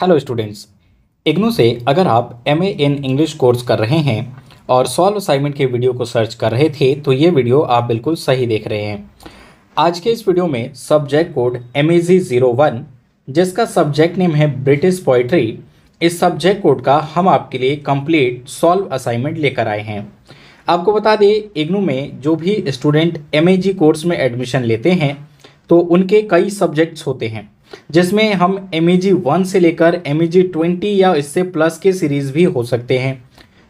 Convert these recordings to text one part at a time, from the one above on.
hello students IGNOU से अगर आप M A in English course कर रहे हैं और सॉल्व असाइनमेंट के वीडियो को सर्च कर रहे थे तो ये वीडियो आप बिल्कुल सही देख रहे हैं आज के इस वीडियो में subject code M A G zero one जिसका सब्जेक्ट नेम है ब्रिटिश पोइट्री इस सब्जेक्ट कोड का हम आपके लिए कंप्लीट सॉल्व असाइनमेंट लेकर आए हैं आपको बता दें इग्नू में जो भी स्टूडेंट एम कोर्स में एडमिशन लेते हैं तो उनके कई सब्जेक्ट्स होते हैं जिसमें हम एम ई जी वन से लेकर एम ई जी ट्वेंटी या इससे प्लस के सीरीज़ भी हो सकते हैं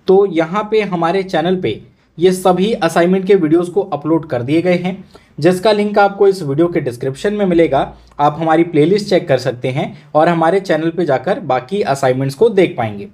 तो यहाँ पे हमारे चैनल पे ये सभी असाइनमेंट के वीडियोस को अपलोड कर दिए गए हैं जिसका लिंक आपको इस वीडियो के डिस्क्रिप्शन में मिलेगा आप हमारी प्लेलिस्ट चेक कर सकते हैं और हमारे चैनल पे जाकर बाकी असाइनमेंट्स को देख पाएंगे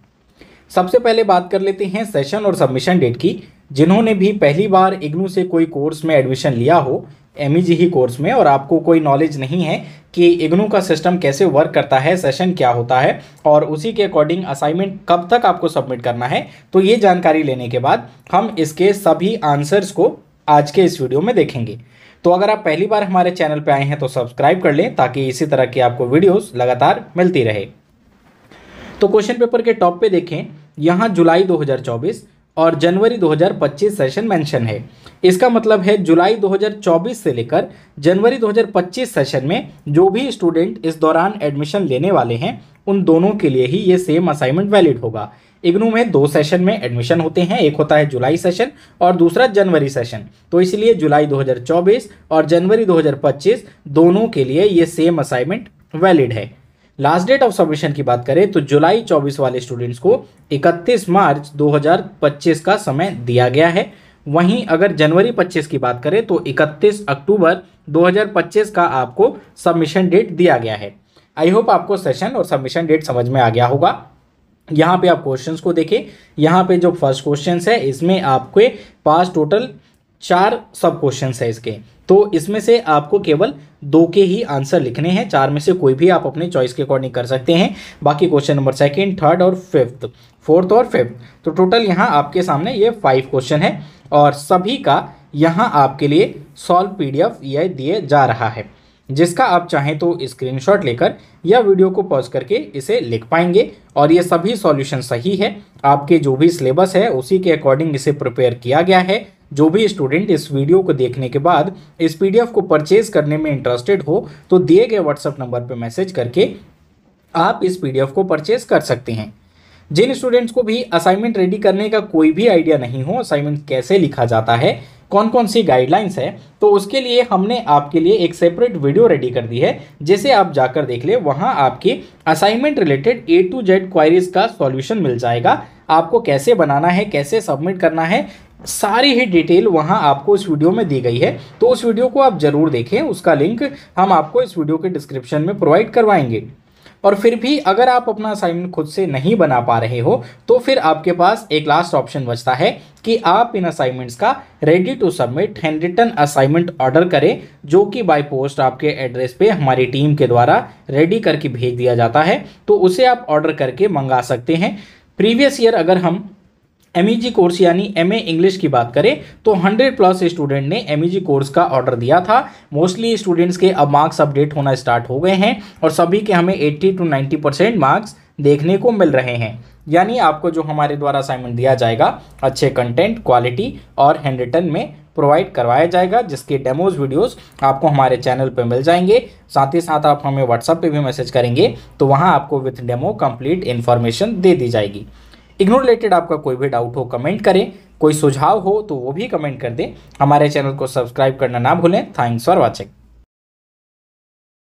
सबसे पहले बात कर लेते हैं सेशन और सबमिशन डेट की जिन्होंने भी पहली बार इग्नू से कोई कोर्स में एडमिशन लिया हो एम e ही कोर्स में और आपको कोई नॉलेज नहीं है कि इग्नू का सिस्टम कैसे वर्क करता है सेशन क्या होता है और उसी के अकॉर्डिंग असाइनमेंट कब तक आपको सबमिट करना है तो ये जानकारी लेने के बाद हम इसके सभी आंसर्स को आज के इस वीडियो में देखेंगे तो अगर आप पहली बार हमारे चैनल पर आए हैं तो सब्सक्राइब कर लें ताकि इसी तरह की आपको वीडियोज लगातार मिलती रहे तो क्वेश्चन पेपर के टॉप पे देखें यहाँ जुलाई दो और जनवरी 2025 सेशन मेंशन है इसका मतलब है जुलाई 2024 से लेकर जनवरी 2025 सेशन में जो भी स्टूडेंट इस दौरान एडमिशन लेने वाले हैं उन दोनों के लिए ही ये सेम असाइनमेंट वैलिड होगा इग्नू में दो सेशन में एडमिशन होते हैं एक होता है जुलाई सेशन और दूसरा जनवरी सेशन तो इसलिए जुलाई 2024 और जनवरी 2025 दोनों के लिए ये सेम असाइनमेंट वैलिड है लास्ट डेट ऑफ सबमिशन की बात करें तो जुलाई 24 वाले स्टूडेंट्स को 31 मार्च 2025 का समय दिया गया है वहीं अगर जनवरी 25 की बात करें तो 31 अक्टूबर 2025 का आपको सबमिशन डेट दिया गया है आई होप आपको सेशन और सबमिशन डेट समझ में आ गया होगा यहाँ पे आप क्वेश्चंस को देखें यहाँ पे जो फर्स्ट क्वेश्चंस है इसमें आपके पास टोटल चार सब क्वेश्चन है इसके तो इसमें से आपको केवल दो के ही आंसर लिखने हैं चार में से कोई भी आप अपने चॉइस के अकॉर्डिंग कर सकते हैं बाकी क्वेश्चन नंबर सेकंड थर्ड और फिफ्थ फोर्थ और फिफ्थ तो टोटल यहाँ आपके सामने ये फाइव क्वेश्चन है और सभी का यहाँ आपके लिए सॉल्व पीडीएफ ये दिए जा रहा है जिसका आप चाहें तो स्क्रीन लेकर या वीडियो को पॉज करके इसे लिख पाएंगे और ये सभी सॉल्यूशन सही है आपके जो भी सिलेबस है उसी के अकॉर्डिंग इसे प्रिपेयर किया गया है जो भी स्टूडेंट इस वीडियो को देखने के बाद इस पीडीएफ को परचेज करने में इंटरेस्टेड हो तो दिए गए व्हाट्सएप नंबर पर मैसेज करके आप इस पीडीएफ को परचेज कर सकते हैं जिन स्टूडेंट्स को भी असाइनमेंट रेडी करने का कोई भी आइडिया नहीं हो असाइनमेंट कैसे लिखा जाता है कौन कौन सी गाइडलाइंस है तो उसके लिए हमने आपके लिए एक सेपरेट वीडियो रेडी कर दी है जिसे आप जाकर देख ले वहाँ आपके assignment related A to Z queries का सॉल्यूशन मिल जाएगा आपको कैसे बनाना है कैसे सबमिट करना है सारी ही डिटेल वहाँ आपको इस वीडियो में दी गई है तो उस वीडियो को आप ज़रूर देखें उसका लिंक हम आपको इस वीडियो के डिस्क्रिप्शन में प्रोवाइड करवाएंगे और फिर भी अगर आप अपना असाइनमेंट खुद से नहीं बना पा रहे हो तो फिर आपके पास एक लास्ट ऑप्शन बचता है कि आप इन असाइनमेंट्स का ready to submit handwritten assignment order करें जो कि बाय पोस्ट आपके एड्रेस पे हमारी टीम के द्वारा रेडी करके भेज दिया जाता है तो उसे आप ऑर्डर करके मंगा सकते हैं प्रीवियस ईयर अगर हम एम कोर्स e यानी एम इंग्लिश की बात करें तो 100 प्लस स्टूडेंट ने एम कोर्स e का ऑर्डर दिया था मोस्टली स्टूडेंट्स के अब मार्क्स अपडेट होना स्टार्ट हो गए हैं और सभी के हमें 80 टू 90 परसेंट मार्क्स देखने को मिल रहे हैं यानी आपको जो हमारे द्वारा असाइनमेंट दिया जाएगा अच्छे कंटेंट क्वालिटी और हैंड रिटर्न में प्रोवाइड करवाया जाएगा जिसके डेमोज वीडियोस आपको हमारे चैनल पर मिल जाएंगे साथ ही साथ आप हमें व्हाट्सएप पे भी मैसेज करेंगे तो वहाँ आपको विथ डेमो कंप्लीट इन्फॉर्मेशन दे दी जाएगी इग्नोर रिलेटेड आपका कोई भी डाउट हो कमेंट करें कोई सुझाव हो तो वो भी कमेंट कर दें हमारे चैनल को सब्सक्राइब करना ना भूलें थैंक्स फॉर वॉचिंग